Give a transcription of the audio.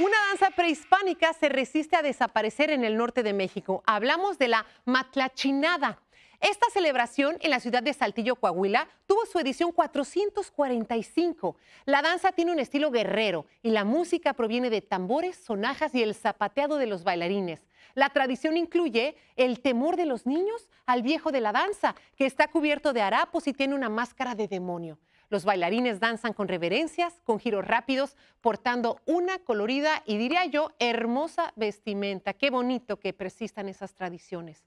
Una danza prehispánica se resiste a desaparecer en el norte de México. Hablamos de la matlachinada. Esta celebración en la ciudad de Saltillo, Coahuila, tuvo su edición 445. La danza tiene un estilo guerrero y la música proviene de tambores, sonajas y el zapateado de los bailarines. La tradición incluye el temor de los niños al viejo de la danza, que está cubierto de harapos y tiene una máscara de demonio. Los bailarines danzan con reverencias, con giros rápidos, portando una colorida y diría yo hermosa vestimenta. Qué bonito que persistan esas tradiciones.